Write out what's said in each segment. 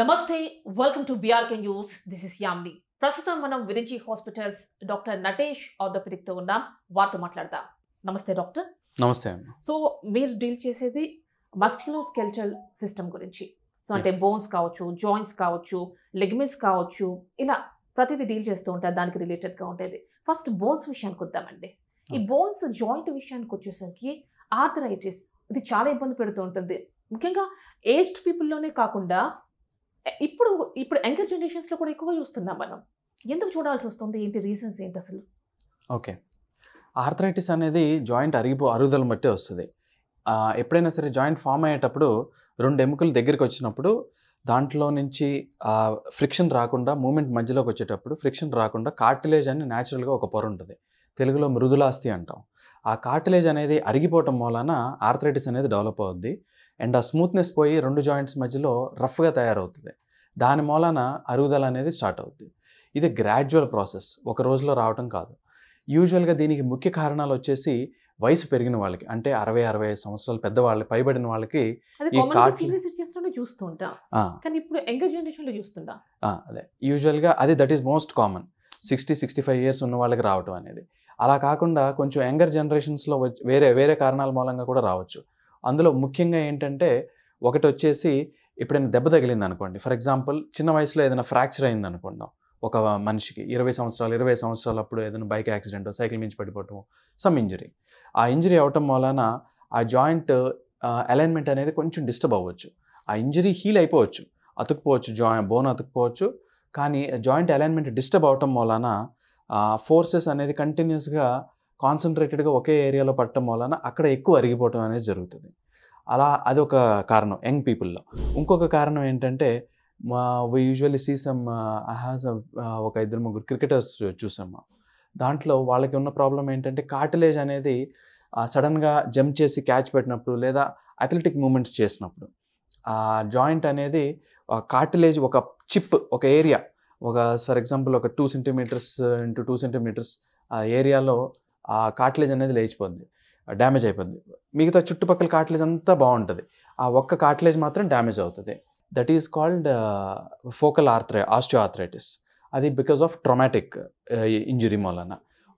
నమస్తే welcome to BRK news this is యామ్లీ ప్రస్తుతం మనం విరించి హాస్పిటల్స్ డాక్టర్ నటేష్ ఆర్థోపెడిక్తో ఉన్నాం వారితో మాట్లాడదాం నమస్తే డాక్టర్ నమస్తే సో మీరు డీల్ చేసేది మస్క్యులో స్కెల్చల్ సిస్టమ్ గురించి సో అంటే బోన్స్ కావచ్చు జాయింట్స్ కావచ్చు లెగ్మిన్స్ కావచ్చు ఇలా ప్రతిదీ డీల్ చేస్తూ ఉంటారు దానికి రిలేటెడ్గా ఉండేది ఫస్ట్ బోన్స్ విషయానికి వద్దామండి ఈ బోన్స్ జాయింట్ విషయానికి వచ్చేసరికి ఆర్థరైటిస్ ఇది చాలా ఇబ్బంది పెడుతూ ఉంటుంది ముఖ్యంగా ఏజ్డ్ పీపుల్లోనే కాకుండా ఇప్పుడు ఇప్పుడు యంగర్ జనరేషన్స్లో కూడా ఎక్కువ చూస్తున్నాం మనం ఎందుకు చూడాల్సి వస్తుంది ఏంటి రీజన్స్ ఏంటి అసలు ఓకే ఆర్థరైటిస్ అనేది జాయింట్ అరిగిపో అరుగుదల బట్టి వస్తుంది ఎప్పుడైనా సరే జాయింట్ ఫామ్ అయ్యేటప్పుడు రెండు ఎముకలు దగ్గరికి వచ్చినప్పుడు దాంట్లో నుంచి ఫ్రిక్షన్ రాకుండా మూమెంట్ మధ్యలోకి వచ్చేటప్పుడు ఫ్రిక్షన్ రాకుండా కార్టిలేజ్ అని న్యాచురల్గా ఒక పొర ఉంటుంది తెలుగులో మృదులాస్తి అంటాం ఆ కార్టిలేజ్ అనేది అరిగిపోవటం మూలాన ఆర్థరైటిస్ అనేది డెవలప్ అవుద్ది అండ్ ఆ స్మూత్నెస్ పోయి రెండు జాయింట్స్ మధ్యలో రఫ్గా తయారవుతుంది దాని మూలాన అరుగుదల అనేది స్టార్ట్ అవుతుంది ఇది గ్రాడ్యువల్ ప్రాసెస్ ఒక రోజులో రావటం కాదు యూజువల్గా దీనికి ముఖ్య కారణాలు వచ్చేసి వయసు పెరిగిన వాళ్ళకి అంటే అరవై అరవై ఐదు సంవత్సరాలు పెద్దవాళ్ళు పైబడిన వాళ్ళకి అదే యూజువల్గా అది that is most common sixty sixty five years ఉన్న వాళ్ళకి రావటం అనేది అలా కాకుండా కొంచెం యంగర్ జనరేషన్స్లో వచ్చి వేరే వేరే కారణాల మూలంగా కూడా రావచ్చు అందులో ముఖ్యంగా ఏంటంటే ఒకటి వచ్చేసి ఎప్పుడైనా దెబ్బ తగిలింది అనుకోండి ఫర్ ఎగ్జాంపుల్ చిన్న వయసులో ఏదైనా ఫ్రాక్చర్ అయింది అనుకుందాం ఒక మనిషికి ఇరవై సంవత్సరాలు ఇరవై సంవత్సరాలు అప్పుడు ఏదైనా బైక్ యాక్సిడెంట్ సైకిల్ మించి పడిపోవటం సమ్ ఇంజరీ ఆ ఇంజరీ అవటం వలన ఆ జాయింట్ అలైన్మెంట్ అనేది కొంచెం డిస్టర్బ్ అవ్వచ్చు ఆ ఇంజరీ హీల్ అయిపోవచ్చు అతుక్కుపోవచ్చు జాయింట్ బోన్ అతుక్కుపోవచ్చు కానీ జాయింట్ అలైన్మెంట్ డిస్టర్బ్ అవటం వలన ఫోర్సెస్ అనేది కంటిన్యూస్గా కాన్సన్ట్రేటెడ్గా ఒకే ఏరియాలో పట్టడం వలన అక్కడ ఎక్కువ అరిగిపోవటం అనేది జరుగుతుంది అలా అది ఒక కారణం యంగ్ పీపుల్లో ఇంకొక కారణం ఏంటంటే మా వీ యూజువల్లీ సీ సమ్ ఒక ఇద్దరు ముగ్గురు క్రికెటర్స్ చూసాము దాంట్లో వాళ్ళకి ఉన్న ప్రాబ్లం ఏంటంటే కార్టిలేజ్ అనేది సడన్గా జంప్ చేసి క్యాచ్ పెట్టినప్పుడు లేదా అథ్లెటిక్ మూమెంట్స్ చేసినప్పుడు ఆ జాయింట్ అనేది కార్టిలేజ్ ఒక చిప్ ఒక ఏరియా ఒక ఫర్ ఎగ్జాంపుల్ ఒక two centimetres into two centimetres ఆ ఏరియాలో ఆ కార్టిలేజ్ అనేది లేచిపోద్ది డ్యామేజ్ అయిపోద్ది మిగతా చుట్టుపక్కల కార్టిలేజ్ అంతా బాగుంటుంది ఆ ఒక్క కార్టిలేజ్ మాత్రం డ్యామేజ్ అవుతుంది దట్ ఈస్ కాల్డ్ ఫోకల్ ఆర్థ్రై ఆస్టియో ఆర్థ్రైటిస్ అది బికాజ్ ఆఫ్ ట్రొమాటిక్ ఇంజురీ మూలన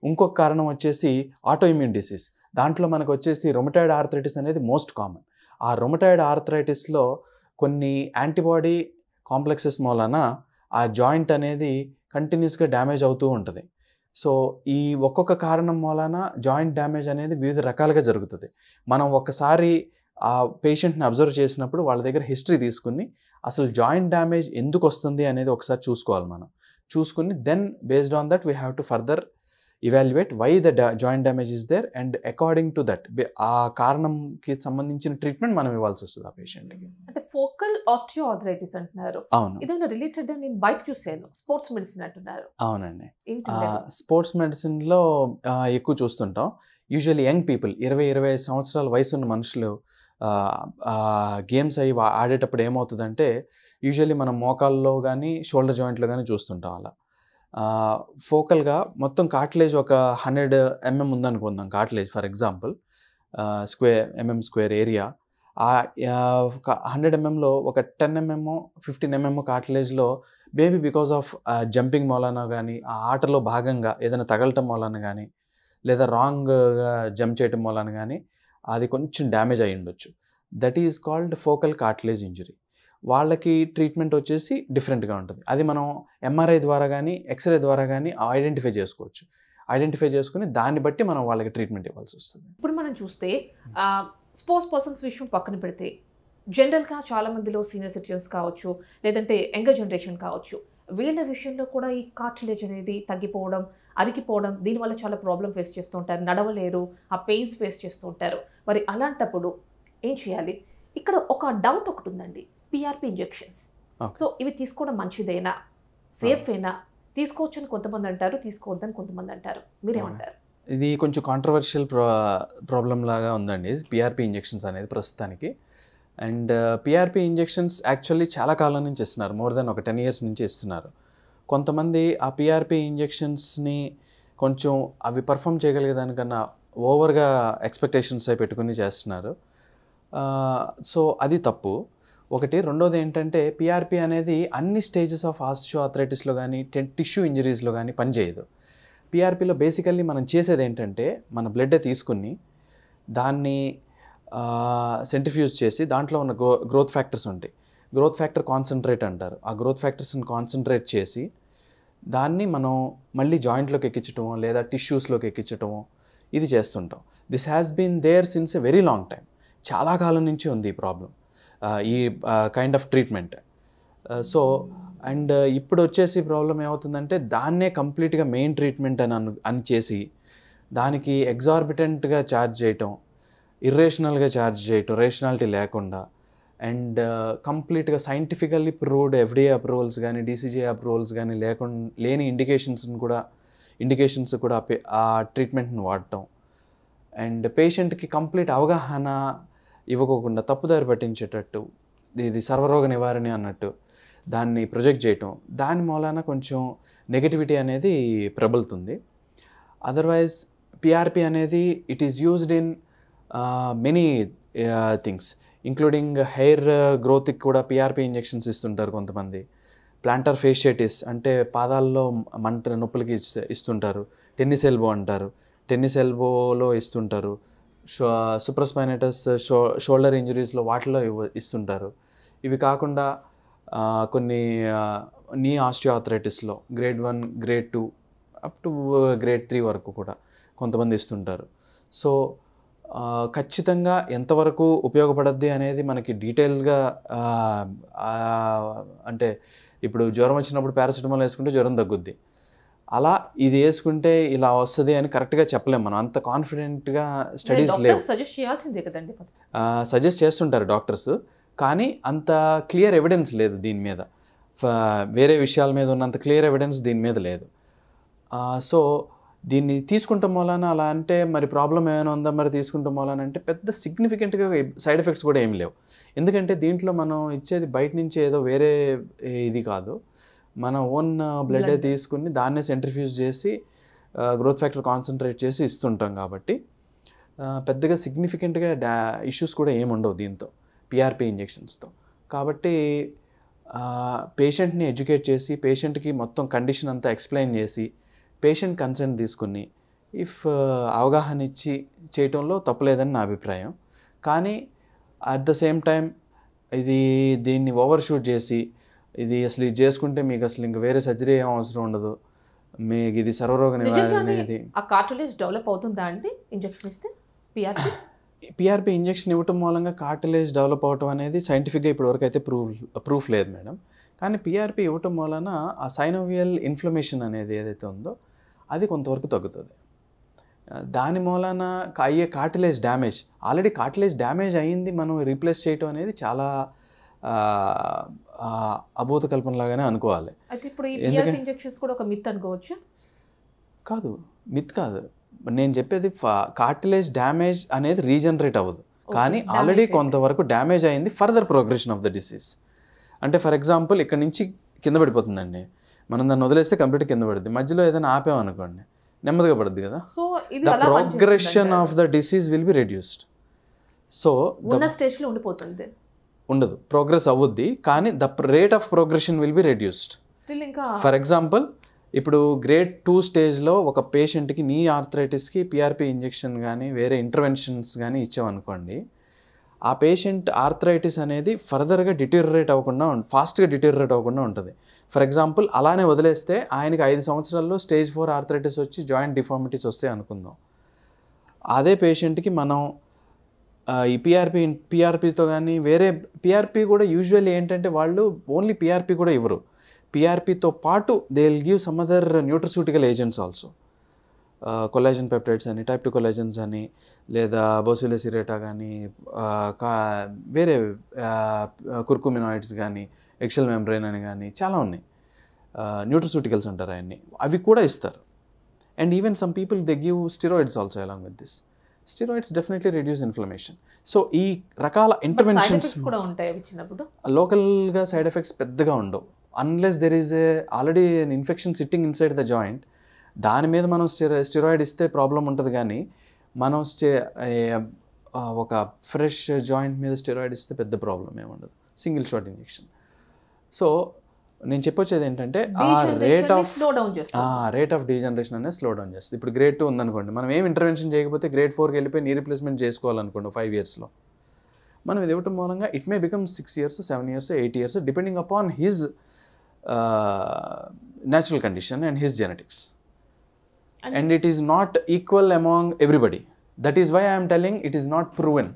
ఇంకొక కారణం వచ్చేసి ఆటో డిసీజ్ దాంట్లో మనకు వచ్చేసి రొమటాయిడ్ ఆర్థ్రైటిస్ అనేది మోస్ట్ కామన్ ఆ రొమటాయిడ్ ఆర్థ్రైటిస్లో కొన్ని యాంటీబాడీ కాంప్లెక్సెస్ మూలన ఆ జాయింట్ అనేది కంటిన్యూస్గా డ్యామేజ్ అవుతూ ఉంటుంది సో ఈ ఒక్కొక్క కారణం మూలాన జాయింట్ డ్యామేజ్ అనేది వివిధ రకాలుగా జరుగుతుంది మనం ఒకసారి ఆ పేషెంట్ని అబ్జర్వ్ చేసినప్పుడు వాళ్ళ దగ్గర హిస్టరీ తీసుకుని అసలు జాయింట్ డ్యామేజ్ ఎందుకు వస్తుంది అనేది ఒకసారి చూసుకోవాలి మనం చూసుకుని then based on that we have to further evaluate why the joint damage is there and according to that ఆ కారణంకి సంబంధించిన ట్రీట్మెంట్ మనం ఇవ్వాల్సి వస్తుంది ఆ పేషెంట్కి ఫోకల్ ఆస్టియోఆర్థరైటిస్ అంటున్నారు అవును ఇదైనా రిలేటెడ్ నేను బయట చూసాను స్పోర్ట్స్ మెడిసిన్ అంటున్నారు అవునండి స్పోర్ట్స్ మెడిసిన్ లో ఎక్కువ చూస్తుంటాం యూజువల్లీ యంగ్ పీపుల్ ఇరవై ఇరవై సంవత్సరాల వయసు ఉన్న మనుషులు గేమ్స్ అవి ఆడేటప్పుడు ఏమవుతుందంటే యూజువల్లీ మనం మోకాల్లో కానీ షోల్డర్ జాయింట్లో కానీ చూస్తుంటాం అలా ఫోకల్గా మొత్తం కార్టిలేజ్ ఒక హండ్రెడ్ ఎంఎం ఉందనుకుందాం cartilage for example square mm square area ఆ ఒక హండ్రెడ్ ఎంఎంలో ఒక టెన్ ఎంఎం ఫిఫ్టీన్ ఎంఎం కాటిలేజ్లో బేబీ బికాజ్ ఆఫ్ జంపింగ్ మూలాన కానీ ఆ ఆటలో భాగంగా ఏదైనా తగలటం మూలాన కానీ లేదా రాంగ్గా జంప్ చేయటం మూలాన కానీ అది కొంచెం డ్యామేజ్ అయ్యి ఉండొచ్చు that is called focal cartilage injury వాళ్ళకి ట్రీట్మెంట్ వచ్చేసి డిఫరెంట్గా ఉంటుంది అది మనం ఎంఆర్ఐ ద్వారా కానీ ఎక్స్రే ద్వారా కానీ ఐడెంటిఫై చేసుకోవచ్చు ఐడెంటిఫై చేసుకుని దాన్ని బట్టి మనం వాళ్ళకి ట్రీట్మెంట్ ఇవ్వాల్సి వస్తుంది ఇప్పుడు మనం చూస్తే స్పోర్ట్స్ పర్సన్స్ విషయం పక్కన పెడితే జనరల్గా చాలామందిలో సీనియర్ సిటిజన్స్ కావచ్చు లేదంటే యంగర్ జనరేషన్ కావచ్చు వీళ్ళ విషయంలో కూడా ఈ కార్టిలేజ్ అనేది తగ్గిపోవడం అరిగిపోవడం దీనివల్ల చాలా ప్రాబ్లం ఫేస్ చేస్తూ ఉంటారు నడవలేరు ఆ పెయిన్స్ ఫేస్ చేస్తూ ఉంటారు మరి అలాంటప్పుడు ఏం చేయాలి ఇక్కడ ఒక డౌట్ ఒకటి ఉందండి పిఆర్పి ఇంజెక్షన్స్ సో ఇవి తీసుకోవడం మంచిదేనా సేఫ్ అయినా తీసుకోవచ్చని కొంతమంది అంటారు తీసుకోవద్దని కొంతమంది అంటారు మీరేమంటారు ఇది కొంచెం కాంట్రవర్షియల్ ప్రా ప్రాబ్లం లాగా ఉందండి పిఆర్పి ఇంజెక్షన్స్ అనేది ప్రస్తుతానికి అండ్ పిఆర్పి ఇంజెక్షన్స్ యాక్చువల్లీ చాలా కాలం నుంచి ఇస్తున్నారు మోర్ దెన్ ఒక టెన్ ఇయర్స్ నుంచి ఇస్తున్నారు కొంతమంది ఆ పిఆర్పి ఇంజెక్షన్స్ని కొంచెం అవి పర్ఫామ్ చేయగలిగే దానికన్నా ఓవర్గా ఎక్స్పెక్టేషన్స్ అవి పెట్టుకుని చేస్తున్నారు సో uh, అది తప్పు ఒకటి రెండోది ఏంటంటే పిఆర్పి అనేది అన్ని స్టేజెస్ ఆఫ్ ఆస్టియో ఆథరైటిస్లో కానీ టెన్ టిష్యూ ఇంజరీస్లో కానీ పనిచేయదు పీఆర్పిలో బేసికల్లీ మనం చేసేది ఏంటంటే మన బ్లడ్ తీసుకుని దాన్ని సెంటిఫ్యూజ్ చేసి దాంట్లో ఉన్న గ్రో గ్రోత్ ఫ్యాక్టర్స్ ఉంటాయి గ్రోత్ ఫ్యాక్టర్ కాన్సన్ట్రేట్ అంటారు ఆ గ్రోత్ ఫ్యాక్టర్స్ని కాన్సన్ట్రేట్ చేసి దాన్ని మనం మళ్ళీ జాయింట్లోకి ఎక్కించటం లేదా టిష్యూస్లోకి ఎక్కించటం ఇది చేస్తుంటాం this has been there since a very long time చాలా కాలం నుంచి ఉంది ఈ ప్రాబ్లం ఈ kind of treatment so and uh, ఇప్పుడు వచ్చేసి ప్రాబ్లం ఏమవుతుందంటే దాన్నే కంప్లీట్గా మెయిన్ ట్రీట్మెంట్ అని అను అని చేసి దానికి ఎగ్జార్బిటెంట్గా ఛార్జ్ చేయటం ఇర్రేషనల్గా ఛార్జ్ చేయటం రేషనాలిటీ లేకుండా అండ్ uh, కంప్లీట్గా సైంటిఫికల్లీ ప్రూవ్డ్ ఎఫ్డీఏ అప్రూవల్స్ కానీ డీసీజీఏ అప్రూవల్స్ కానీ లేకుండా లేని ఇండికేషన్స్ని కూడా ఇండికేషన్స్ కూడా ఆ ట్రీట్మెంట్ని వాడటం అండ్ పేషెంట్కి కంప్లీట్ అవగాహన ఇవ్వకోకుండా తప్పుదారి పట్టించేటట్టు ఇది సర్వరోగ నివారణ అన్నట్టు దాన్ని ప్రొజెక్ట్ చేయటం దాని మూలాన కొంచెం నెగటివిటీ అనేది ప్రబలుతుంది అదర్వైజ్ పిఆర్పి అనేది it is used in many things including hair గ్రోత్కి కూడా పిఆర్పి ఇంజెక్షన్స్ ఇస్తుంటారు కొంతమంది ప్లాంటర్ ఫేషియటిస్ అంటే పాదాల్లో మంట నొప్పులకి ఇస్తుంటారు టెన్నిస్ ఎల్బో అంటారు టెన్నిస్ ఎల్బోలో ఇస్తుంటారు షో సూపర్ స్పైనటస్ షో షోల్డర్ ఇంజరీస్లో వాటిలో ఇస్తుంటారు ఇవి కాకుండా కొన్ని నీ ఆస్టియోఆథరైటిస్లో grade one grade two up to grade three వరకు కూడా కొంతమంది ఇస్తుంటారు సో ఖచ్చితంగా ఎంతవరకు ఉపయోగపడద్ది అనేది మనకి డీటెయిల్గా అంటే ఇప్పుడు జ్వరం వచ్చినప్పుడు పారాసిటమాల్ వేసుకుంటే జ్వరం తగ్గుద్ది అలా ఇది వేసుకుంటే ఇలా వస్తుంది అని కరెక్ట్గా చెప్పలేము మనం అంత కాన్ఫిడెంట్గా స్టడీస్ లేవు సజెస్ట్ చేయాల్సిందే కదండి సజెస్ట్ చేస్తుంటారు డాక్టర్స్ కానీ అంత క్లియర్ ఎవిడెన్స్ లేదు దీని మీద వేరే విషయాల మీద ఉన్నంత క్లియర్ ఎవిడెన్స్ దీని మీద లేదు సో దీన్ని తీసుకుంటాం వలన అలా అంటే మరి ప్రాబ్లం ఏమైనా ఉందా మరి తీసుకుంటాం వలన అంటే పెద్ద సిగ్నిఫికెంట్గా సైడ్ ఎఫెక్ట్స్ కూడా ఏం లేవు ఎందుకంటే దీంట్లో మనం ఇచ్చేది బయట నుంచి ఏదో వేరే ఇది కాదు మన ఓన్ బ్లడ్ తీసుకుని దాన్నే సెంట్రిఫ్యూజ్ చేసి గ్రోత్ ఫ్యాక్టర్ కాన్సన్ట్రేట్ చేసి ఇస్తుంటాం కాబట్టి పెద్దగా సిగ్నిఫికెంట్గా డా ఇష్యూస్ కూడా ఏముండవు దీంతో పిఆర్పి ఇంజెక్షన్స్తో కాబట్టి పేషెంట్ని ఎడ్యుకేట్ చేసి పేషెంట్కి మొత్తం కండిషన్ అంతా ఎక్స్ప్లెయిన్ చేసి పేషెంట్ కన్సెంట్ తీసుకుని ఇఫ్ అవగాహన ఇచ్చి చేయటంలో తప్పలేదని నా అభిప్రాయం కానీ అట్ ద సేమ్ టైం ఇది దీన్ని ఓవర్ షూట్ చేసి ఇది అసలు ఇది చేసుకుంటే మీకు అసలు ఇంక వేరే సర్జరీ ఏం అవసరం ఉండదు మీకు ఇది సర్వరోగ నివారణ అనేది ఆ కార్టిలేజ్ డెవలప్ అవుతుందా అండి ఇంజెక్షన్ ఇస్తే పిఆర్టీ పిఆర్పి ఇంజెక్షన్ ఇవ్వటం మూలంగా కార్టిలేజ్ డెవలప్ అవ్వటం అనేది సైంటిఫిక్గా ఇప్పటివరకు అయితే ప్రూఫ్ ప్రూఫ్ లేదు మేడం కానీ పిఆర్పి ఇవ్వటం వలన ఆ సైనోవియల్ ఇన్ఫ్లమేషన్ అనేది ఏదైతే ఉందో అది కొంతవరకు తగ్గుతుంది దాని మూలన అయ్యే cartilage damage already cartilage damage అయ్యింది మనం రీప్లేస్ చేయటం అనేది చాలా అభూత లాగానే అనుకోవాలి కూడా ఒక మిత్ అనుకోవచ్చు కాదు మిత్ కాదు నేను చెప్పేది కార్టిలేజ్ డ్యామేజ్ అనేది రీజనరేట్ అవ్వదు కానీ ఆల్రెడీ కొంతవరకు డ్యామేజ్ అయింది further progression of the disease అంటే ఫర్ ఎగ్జాంపుల్ ఇక్కడ నుంచి కింద పడిపోతుందండి మనం దాన్ని వదిలేస్తే కంప్లీట్ కింద పడుద్ది మధ్యలో ఏదైనా ఆపామనుకోండి నెమ్మదిగా పడుద్ది కదా the progression of the disease will be reduced so స్టేజ్లో ఉండిపోతుంది ఉండదు ప్రోగ్రెస్ అవ్వద్ది కానీ the rate of progression will be reduced for example ఇప్పుడు గ్రేడ్ టూ స్టేజ్లో ఒక పేషెంట్కి నీ ఆర్థరైటిస్కి పిఆర్పి ఇంజెక్షన్ కానీ వేరే ఇంటర్వెన్షన్స్ కానీ ఇచ్చామనుకోండి ఆ పేషెంట్ ఆర్థరైటిస్ అనేది ఫర్దర్గా డిటీరియరేట్ అవ్వకుండా ఫాస్ట్గా డిటీరియరేట్ అవ్వకుండా ఉంటుంది ఫర్ ఎగ్జాంపుల్ అలానే వదిలేస్తే ఆయనకి ఐదు సంవత్సరాల్లో స్టేజ్ ఫోర్ ఆర్థరైటిస్ వచ్చి జాయింట్ డిఫార్మిటీస్ వస్తాయి అనుకుందాం అదే పేషెంట్కి మనం ఈ పిఆర్పి పిఆర్పితో కానీ వేరే పిఆర్పి కూడా యూజువల్లీ ఏంటంటే వాళ్ళు ఓన్లీ పిఆర్పి కూడా ఇవ్వరు పిఆర్పితో పాటు they will give some other nutraceutical agents also collagen peptides అని టైప్ టు కొలాజన్స్ అని లేదా బోసులెసిరేటా కానీ కా వేరే కుర్కుమినాయిడ్స్ కానీ ఎక్సెల్ మెంబ్రెయిన్ అని కానీ చాలా ఉన్నాయి న్యూట్రస్యూటికల్స్ uh, అంటారు అవన్నీ అవి కూడా ఇస్తారు and even some people they give steroids also along with this steroids definitely reduce inflammation so ఈ రకాల ఇంటర్వెన్షన్స్ కూడా ఉంటాయి లోకల్గా సైడ్ ఎఫెక్ట్స్ పెద్దగా ఉండవు unless there is a already infection sitting inside the joint దాని మీద మనం స్టిరాయిడ్ ఇస్తే ప్రాబ్లం ఉంటుంది కానీ మనం స్టే ఒక ఫ్రెష్ జాయింట్ మీద స్టెరాయిడ్ ఇస్తే పెద్ద ప్రాబ్లం ఏముండదు సింగిల్ షాట్ ఇంజెక్షన్ సో నేను చెప్పొచ్చేది ఏంటంటే ఆ రేట్ ఆఫ్ స్లో డౌన్ చేస్తుంది ఆ రేట్ ఆఫ్ డీజనరేషన్ అనేది స్లో డౌన్ చేస్తుంది ఇప్పుడు గ్రేట్ టూ ఉందనుకోండి మనం ఏం ఇంటర్వెన్షన్ చేయకపోతే గ్రేట్ ఫోర్కి వెళ్ళిపోయి నీ రిప్లేస్మెంట్ చేసుకోవాలనుకోండి ఫైవ్ ఇయర్స్లో మనం ఇది ఇవ్వటం మూలంగా it may become six years seven years eight years depending upon his Uh, natural condition and his genetics. And, and, it is not equal among everybody. That is why I am telling it is not proven.